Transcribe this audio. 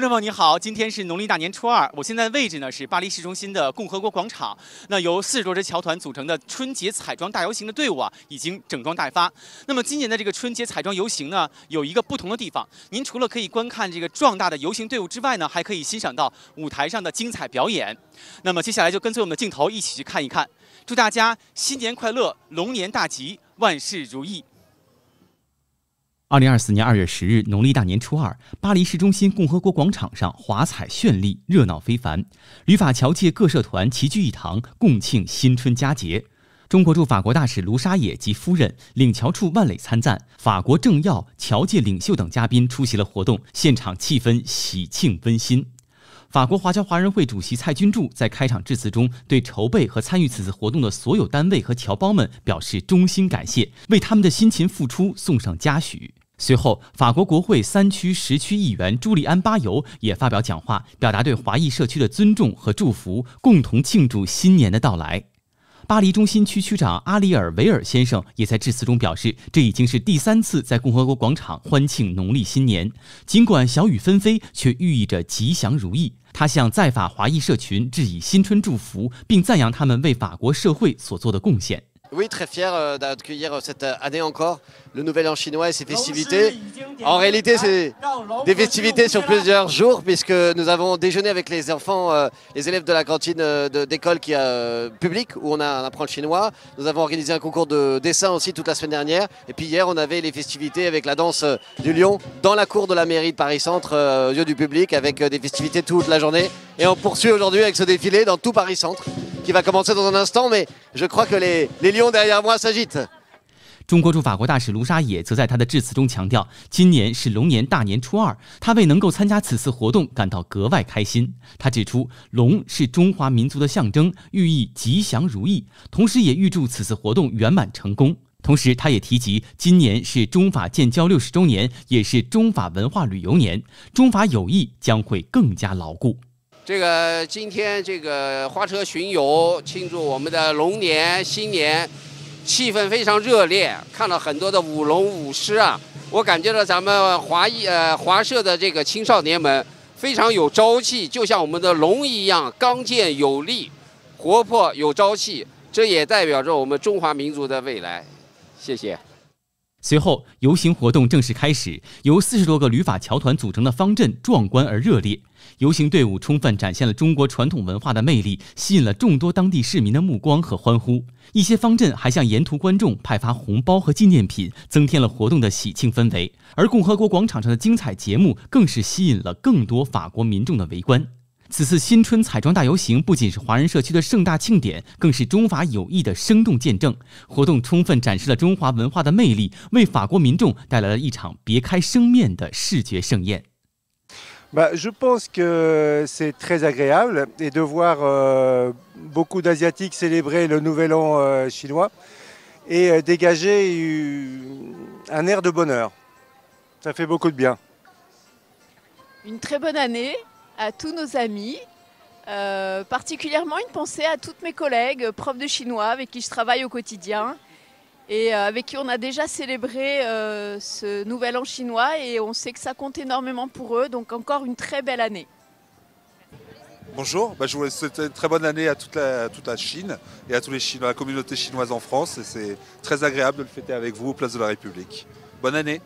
观众朋友您好，今天是农历大年初二，我现在的位置呢是巴黎市中心的共和国广场。那由四十多支侨团组成的春节彩妆大游行的队伍啊，已经整装待发。那么今年的这个春节彩妆游行呢，有一个不同的地方，您除了可以观看这个壮大的游行队伍之外呢，还可以欣赏到舞台上的精彩表演。那么接下来就跟随我们的镜头一起去看一看。祝大家新年快乐，龙年大吉，万事如意！二零二四年二月十日，农历大年初二，巴黎市中心共和国广场上华彩绚丽，热闹非凡。旅法侨界各社团齐聚一堂，共庆新春佳节。中国驻法国大使卢沙野及夫人、领侨处万磊参赞、法国政要、侨界领袖等嘉宾出席了活动，现场气氛喜庆温馨。法国华侨华人会主席蔡君柱在开场致辞中，对筹备和参与此次活动的所有单位和侨胞们表示衷心感谢，为他们的辛勤付出送上嘉许。随后，法国国会三区、十区议员朱利安·巴尤也发表讲话，表达对华裔社区的尊重和祝福，共同庆祝新年的到来。巴黎中心区区长阿里尔·维尔先生也在致辞中表示，这已经是第三次在共和国广场欢庆农历新年。尽管小雨纷飞，却寓意着吉祥如意。他向在法华裔社群致以新春祝福，并赞扬他们为法国社会所做的贡献。Oui, très fier euh, d'accueillir euh, cette euh, année encore le Nouvel An chinois et ses festivités. En réalité, c'est ah, des festivités sur plusieurs jours puisque nous avons déjeuné avec les enfants, les élèves de la cantine d'école qui est publique où on, a, apprend le chinois. Nous avons organisé un concours de dessin aussi toute la semaine dernière. Et puis hier, on avait les festivités avec la danse du lion dans la cour de la mairie de Paris-Centre, au yeux du public, avec des festivités toute la journée. Et on poursuit aujourd'hui avec ce défilé dans tout Paris-Centre. 中国驻法国大使卢沙野则在他的致辞中强调，今年是龙年大年初二，他为能够参加此次活动感到格外开心。他指出，龙是中华民族的象征，寓意吉祥如意，同时也预祝此次活动圆满成功。同时，他也提及，今年是中法建交六十周年，也是中法文化旅游年，中法友谊将会更加牢固。这个今天这个花车巡游庆祝我们的龙年新年，气氛非常热烈，看了很多的舞龙舞狮啊，我感觉到咱们华艺呃华社的这个青少年们非常有朝气，就像我们的龙一样刚健有力、活泼有朝气，这也代表着我们中华民族的未来。谢谢。随后，游行活动正式开始。由四十多个旅法侨团组成的方阵壮观而热烈，游行队伍充分展现了中国传统文化的魅力，吸引了众多当地市民的目光和欢呼。一些方阵还向沿途观众派发红包和纪念品，增添了活动的喜庆氛围。而共和国广场上的精彩节目更是吸引了更多法国民众的围观。此次新春彩妆大游行不仅是华人社区的盛大庆典，更是中法友谊的生动见证。活动充分展示了中华文化的魅力，为法国民众带来了一场别开生面的视觉盛宴。Bah, je pense que c'est très agréable de voir beaucoup d'Asiatiques célébrer le Nouvel An chinois et dégager un air de bonheur. Ça fait beaucoup de bien. Une très bonne année. à tous nos amis. Euh, particulièrement une pensée à toutes mes collègues, profs de chinois avec qui je travaille au quotidien et euh, avec qui on a déjà célébré euh, ce nouvel an chinois et on sait que ça compte énormément pour eux, donc encore une très belle année. Bonjour, bah, je vous souhaite une très bonne année à toute la, toute la Chine et à tous les Chinois, la communauté chinoise en France et c'est très agréable de le fêter avec vous Place de la République. Bonne année.